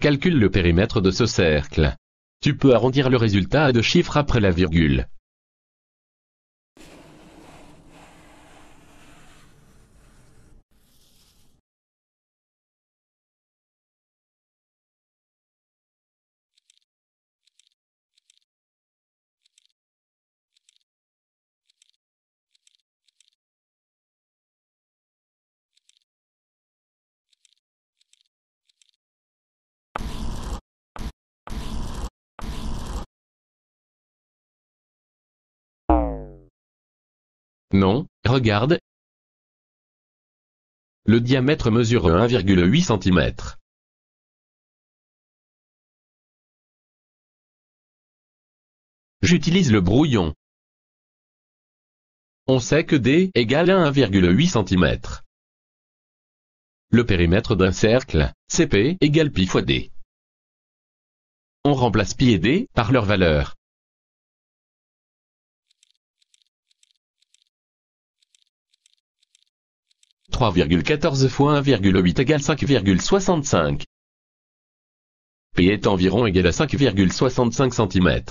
Calcule le périmètre de ce cercle. Tu peux arrondir le résultat à deux chiffres après la virgule. Non, regarde. Le diamètre mesure 1,8 cm. J'utilise le brouillon. On sait que D égale 1,8 cm. Le périmètre d'un cercle, Cp, égale pi fois D. On remplace pi et D par leur valeur. 3,14 fois 1,8 égale 5,65. P est environ égal à 5,65 cm.